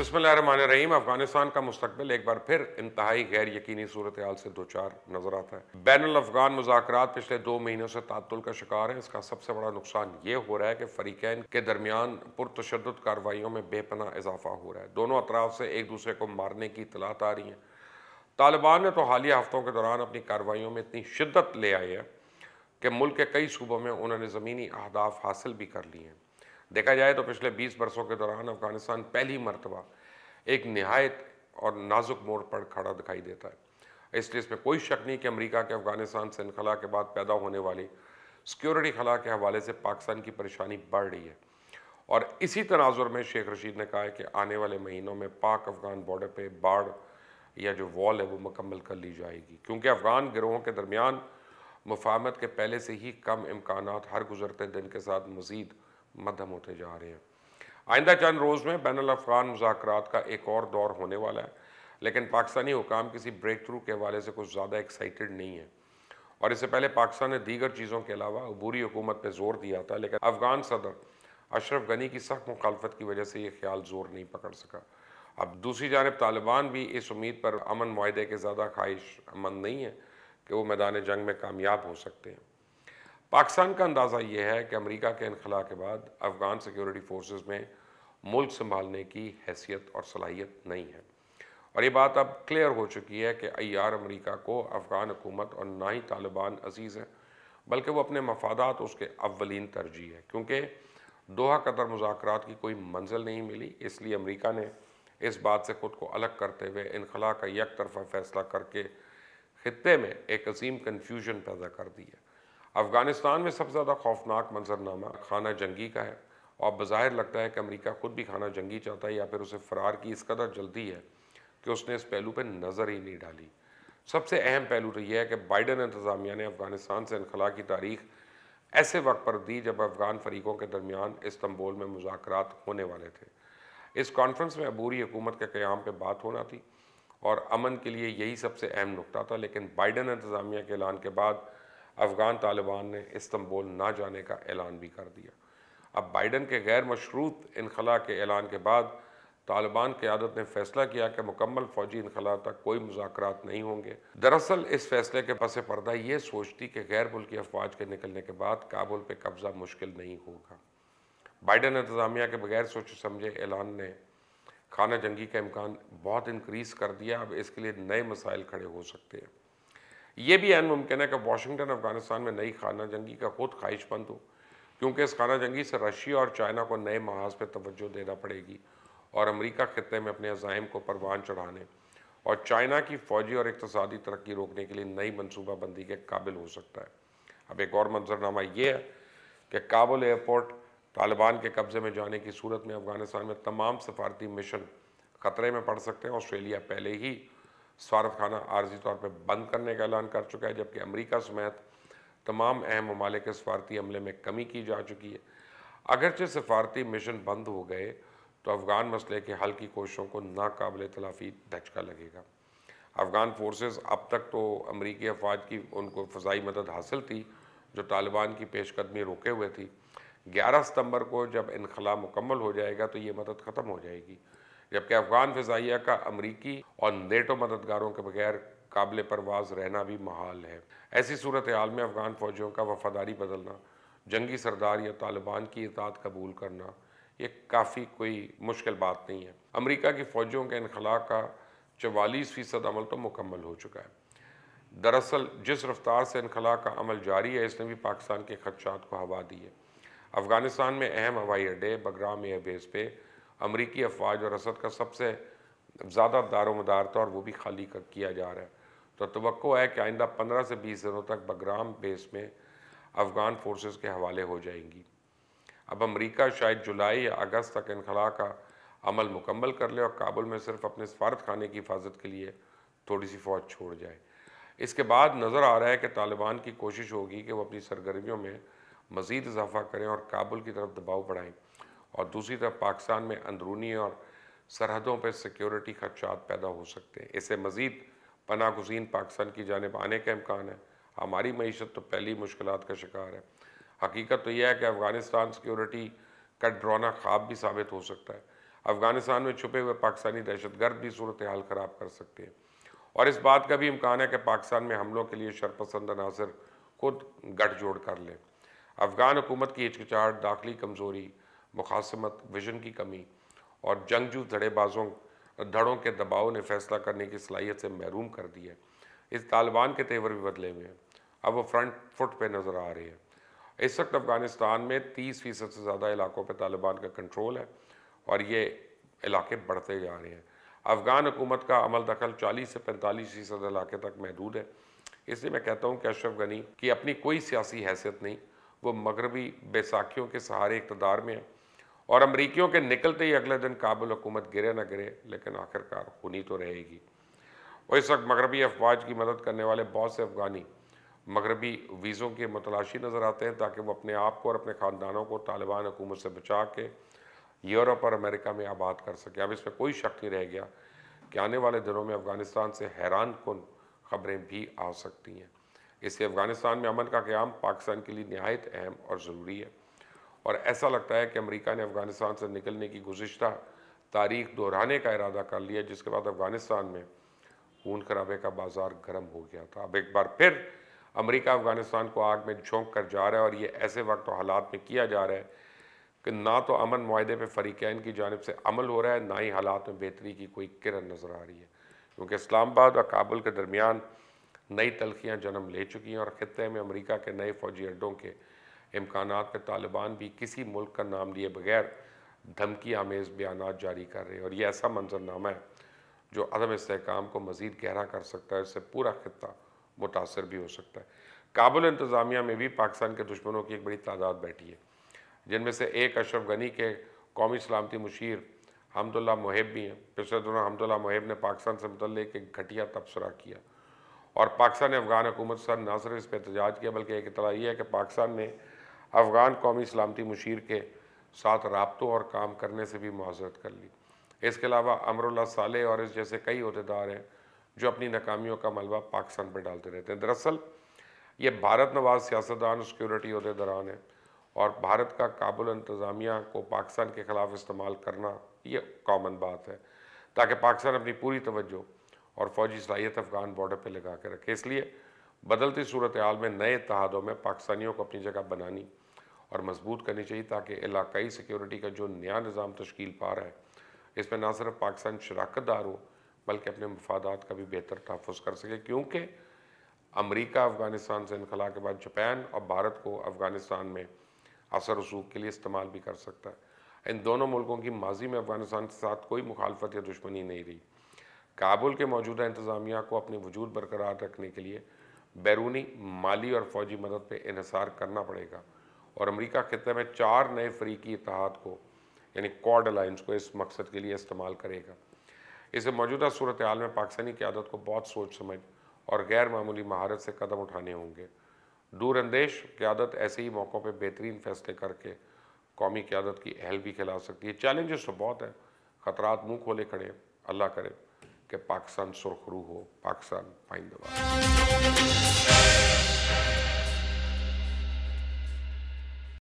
रहीम अफगानिस्तान का मुस्तबिल एक बार फिर इंतहाई गैर यकीनी सूरत हाल से दो चार नजर आता है बैन अफगान मुजाकर पिछले दो महीनों से तातुल का शिकार है इसका सबसे बड़ा नुकसान ये हो रहा है कि फरीकैन के दरमियान पुरतशद कार्रवाइयों में बेपना इजाफा हो रहा है दोनों अतराफ से एक दूसरे को मारने की इतलात आ रही हैं तालिबान ने तो हालिया हफ्तों के दौरान अपनी कार्रवाइयों में इतनी शिद्दत ले आई है कि मुल्क के कई सूबों में उन्होंने ज़मीनी अहदाफ हासिल भी कर लिए हैं देखा जाए तो पिछले 20 वर्षों के दौरान अफ़गानिस्तान पहली मरतबा एक नहायत और नाजुक मोड़ पर खड़ा दिखाई देता है इसलिए इसमें कोई शक नहीं कि अमेरिका के अफ़गानिस्तान से इनखला के बाद पैदा होने वाली सिक्योरिटी खला के हवाले से पाकिस्तान की परेशानी बढ़ रही है और इसी तनाजुर में शेख रशीद ने कहा है कि आने वाले महीनों में पाक अफ़गान बॉर्डर पर बाढ़ या जो वॉल है वो मुकम्मल कर ली जाएगी क्योंकि अफ़गान गिरोहों के दरमियान मुफाहमत के पहले से ही कम इम्कान हर गुजरते दिन के साथ मज़ीद मदम होते जा रहे हैं आइंदा चंद रोज़ में बैन अफगान मुजाकर का एक और दौर होने वाला है लेकिन पाकिस्तानी हुकाम किसी ब्रेक थ्रू के हवाले से कुछ ज़्यादा एक्साइटेड नहीं है और इससे पहले पाकिस्तान ने दीगर चीज़ों के अलावा अबूरी हुकूमत पर जोर दिया था लेकिन अफगान सदर अशरफ गनी की सख्त मुखालफत की वजह से ये ख्याल जोर नहीं पकड़ सका अब दूसरी जानब तालिबान भी इस उम्मीद पर अमन माहे के ज़्यादा ख्वाहिशमंद नहीं है कि वो मैदान जंग में कामयाब हो सकते हैं पाकिस्तान का अंदाज़ा ये है कि अमरीका के इनखला के बाद अफ़गान सिक्योरिटी फोर्स में मुल्क संभालने की हैसियत और सलाहियत नहीं है और ये बात अब क्लियर हो चुकी है कि अयार अमरीका को अफ़गान हुकूमत और ना ही तालिबान अजीज़ हैं बल्कि वो अपने मफादात उसके अवलिन तरजीह है क्योंकि दोहा कतर मुजाकर की कोई मंजिल नहीं मिली इसलिए अमरीका ने इस बात से ख़ुद को अलग करते हुए इनखला का यक तरफा फैसला करके ख़त्े में एक अजीम कन्फ्यूजन पैदा कर दी है अफ़गानिस्तान में सबसे ज़्यादा खौफनाक मंजरनामा खाना जंगी का है और बाहिर लगता है कि अमेरिका खुद भी खाना जंगी चाहता है या फिर उसे फरार की इस कदर जल्दी है कि उसने इस पहलू पर नज़र ही नहीं डाली सबसे अहम पहलू तो यह है कि बाइडन इंतज़ामिया ने अफ़गानिस्तान से इनखला की तारीख ऐसे वक्त पर दी जब अफ़गान फरीकों के दरमियान इस्तंबोल में मुजाकर होने वाले थे इस कॉन्फ्रेंस में अबूरी हुकूमत के क़्याम पर बात होना थी और अमन के लिए यही सबसे अहम नुकता था लेकिन बाइडन इंतज़ामिया के ऐलान के बाद अफ़गान तालिबान ने इस्तंबुल ना जाने का ऐलान भी कर दिया अब बाइडन के गैर मशरूत इनखला के ऐलान के बाद तालिबान क्यादत ने फैसला किया कि मुकम्मल फौजी इनखला तक कोई मुजाकर नहीं होंगे दरअसल इस फैसले के पस पर्दा ये सोचती कि गैर मुल्की अफवाज के निकलने के बाद काबुल पर कब्ज़ा मुश्किल नहीं होगा बाइडन इंतज़ामिया के बगैर सोचे समझे ऐलान ने खाना जंगी का इम्कान बहुत इनक्रीज़ कर दिया अब इसके लिए नए मसाइल खड़े हो सकते हैं ये भी अन मुमकिन है कि वाशिंगटन अफगानिस्तान में नई खाना जंगी का खुद ख्वाहिशमंद हो क्योंकि इस खाना जंगी से रशिया और चाइना को नए महाज पर तोज्जो देना पड़ेगी और अमरीका खत्े में अपने अजाइम को परवान चढ़ाने और चाइना की फ़ौजी और इकतसादी तरक्की रोकने के लिए नई मनसूबाबंदी के काबिल हो सकता है अब एक और मंजरनामा ये है कि काबुल एयरपोर्ट तालिबान के कब्ज़े में जाने की सूरत में अफ़गानिस्तान में तमाम सफारती मिशन ख़तरे में पड़ सकते हैं ऑस्ट्रेलिया पहले ही सारफ खाना आर्जी तौर पर बंद करने का ऐलान कर चुका है जबकि अमरीका समेत तमाम अहम ममालिक के सफारती अमले में कमी की जा चुकी है अगरचे सफारती मिशन बंद हो गए तो अफ़गान मसले के हल की कोशिशों को नाकबिल तलाफी धचका लगेगा अफ़गान फोर्सेस अब तक तो अमरीकी अफवाज की उनको फ़जाई मदद हासिल थी जो तालिबान की पेशकदमी रोके हुए थी ग्यारह सितंबर को जब इनखला मुकम्मल हो जाएगा तो ये मदद ख़त्म हो जाएगी जबकि अफगान फ़जाइया का अमरीकी और नेटो मददगारों के बगैर काबिल परवाज रहना भी महाल है ऐसी सूरत हाल में अफगान फ़ौजियों का वफादारी बदलना जंगी सरदार या तालिबान की इतात कबूल करना ये काफ़ी कोई मुश्किल बात नहीं है अमरीका की फ़ौजियों के इनखला का चवालीस फ़ीसद अमल तो मुकम्मल हो चुका है दरअसल जिस रफ्तार से इनखला का अमल जारी है इसने भी पाकिस्तान के खदशात को हवा दी है अफ़गानिस्तान में अहम हवाई अड्डे बगराम एयरबेस पे अमरीकी अफवाज और असद का सबसे ज़्यादा दारोमदार था और वो भी खाली किया जा रहा है तो तो है कि आइंदा पंद्रह से बीस दिनों तक बगराम बेस में अफ़गान फोर्सेस के हवाले हो जाएंगी अब अमेरिका शायद जुलाई या अगस्त तक इनखला का अमल मुकम्मल कर ले और काबुल में सिर्फ अपने सफारत खाने की हिफाजत के लिए थोड़ी सी फ़ौज छोड़ जाए इसके बाद नज़र आ रहा है कि तालिबान की कोशिश होगी कि वो अपनी सरगर्मियों में मज़ीद इजाफा करें और काबुल की तरफ दबाव बढ़ाएँ और दूसरी तरफ पाकिस्तान में अंदरूनी और सरहदों पर सिक्योरिटी खदशात पैदा हो सकते हैं इससे मज़ीद पना गुजीन पाकिस्तान की जानब आने का इम्कान है हमारी मीशत तो पहली मुश्किल का शिकार है हकीकत तो यह है कि अफ़गानिस्तान सिक्योरिटी का ड्रोना ख्वाब भी साबित हो सकता है अफ़गानिस्तान में छुपे हुए पाकिस्तानी दहशत गर्द भी सूरत हाल ख़राब कर सकते हैं और इस बात का भी इम्कान है कि पाकिस्तान में हमलों के लिए शरपसंद अनासर खुद गठजोड़ कर लें अफ़गान हुकूमत की हिचकिचाहट दाखिली कमज़ोरी मुखासमत विजन की कमी और जंगजू धड़ेबाजों धड़ों के दबाव ने फैसला करने की सलाहियत से महरूम कर दी है इस तालिबान के तेवर भी बदले हुए हैं अब वो फ्रंट फुट पे नज़र आ रहे हैं इस वक्त अफ़गानिस्तान में तीस फ़ीसद से ज़्यादा इलाकों पर तालिबान का कंट्रोल है और ये इलाके बढ़ते जा रहे हैं अफ़गान हुकूमत का अमल दखल चालीस से पैंतालीस फ़ीसद इलाके तक महदूद है इसलिए मैं कहता हूँ कि अशरफ गनी की अपनी कोई सियासी हैसियत नहीं वो मगरबी बैसाखियों के सहारे इकतदार में है और अमरीकियों के निकलते ही अगले दिन काबुल हुकूमत गिरे ना गिरे लेकिन आखिरकार खूनी तो रहेगी और इस वक्त मगरबी अफवाज की मदद करने वाले बहुत से अफगानी मगरबी वीज़ों के मतलाशी नज़र आते हैं ताकि वो अपने आप को और अपने ख़ानदानों को तालिबान हुकूमत से बचा के यूरोप और अमेरिका में आबाद कर सके अब इसमें कोई शक नहीं रह गया कि आने वाले दिनों में अफ़गानिस्तान से हैरान कन खबरें भी आ सकती हैं इससे अफ़गानिस्तान में अमन का क्याम पाकिस्तान के लिए नहायत अहम और ज़रूरी है और ऐसा लगता है कि अमेरिका ने अफ़गानिस्तान से निकलने की गुज्त तारीख दोहराने का इरादा कर लिया जिसके बाद अफ़गानिस्तान में खून खराबे का बाज़ार गर्म हो गया था अब एक बार फिर अमेरिका अफ़गानिस्तान को आग में झोंक कर जा रहा है और ये ऐसे वक्त और तो हालात में किया जा रहा है कि ना तो अमन माहे पर फ़रीकैन की जानब से अमल हो रहा है ना ही हालात में बेहतरी की कोई किरण नज़र आ रही है क्योंकि इस्लामाबाद और काबुल के दरमियान नई तलखियाँ जन्म ले चुकी हैं और ख़त्े में अमरीका के नए फ़ौजी अड्डों के इम्कान के तालिबान भी किसी मुल्क का नाम लिए बगैर धमकी आमेज़ बयान जारी कर रहे हैं और ये ऐसा मंजरनामा है जो अदम इसकाम को मज़ीद गहरा कर सकता है इससे पूरा खत्ता मुतासर भी हो सकता है काबुल इंतज़ामिया में भी पाकिस्तान के दुश्मनों की एक बड़ी तादाद बैठी है जिनमें से एक अशरफ गनी के कौमी सलामती मुशीर हमदुल्ला महेब भी हैं पिछले दोनों हमदुल्ला महेब ने पाकिस्तान से मुतल एक घटिया तबसरा किया और पाकिस्तान ने अफगान हुकूमत से सिर्फ इस पर एहतजाज किया बल्कि एक इतला यह है कि पाकिस्तान में अफ़गान कौमी सलामती मुशीर के साथ रबतों और काम करने से भी मज़रत कर ली इसके अलावा अमरुल्ला साले और इस जैसे कई अहदेदार हैं जो अपनी नाकामियों का मलबा पाकिस्तान पर डालते रहते हैं दरअसल ये भारत नवाज सियासतदान सिक्योरिटी अहदेदारान हैं और भारत का काबुल इंतज़ामिया को पाकिस्तान के ख़िलाफ़ इस्तेमाल करना ये कॉमन बात है ताकि पाकिस्तान अपनी पूरी तवज्जो और फौजी सलाहियत अफगान बॉर्डर पर लगा के रखे इसलिए बदलती सूरत हाल में नए इतिहादों में पाकिस्तानियों को अपनी जगह बनानी और मजबूत करनी चाहिए ताकि इलाकई सिक्योरिटी का जो नया निज़ाम तश्कील पा रहा है इसमें ना सिर्फ पाकिस्तान शराकत दार हो बल्कि अपने मफादात का भी बेहतर तहफ़ कर सके क्योंकि अमरीका अफ़गानिस्तान से इनखला के बाद जापान और भारत को अफ़गानिस्तान में असर रसूख के लिए इस्तेमाल भी कर सकता है इन दोनों मुल्कों की माजी में अफ़गानिस्तान के साथ कोई मुखालफत या दुश्मनी नहीं रही काबुल के मौजूदा इंतज़ामिया को अपने वजूद बरकरार रखने के लिए बैरूनी माली और फौजी मदद पर इसार करना पड़ेगा और अमेरिका खत्े में चार नए फरीकी इतिहाद को यानी कॉड अलाइंस को इस मकसद के लिए इस्तेमाल करेगा इसे मौजूदा सूरत हाल में पाकिस्तानी क्यादत को बहुत सोच समझ और गैर मामूली महारत से कदम उठाने होंगे दूरंदेश क्यादत ऐसे ही मौक़ों पर बेहतरीन फैसले करके कौमी क्यादत की अहल भी खिला सकती है चैलेंजेस तो बहुत हैं ख़तरात मुँह खोले खड़े अल्लाह करे कि पाकिस्तान सुरखरू हो पाकिस्तान दबा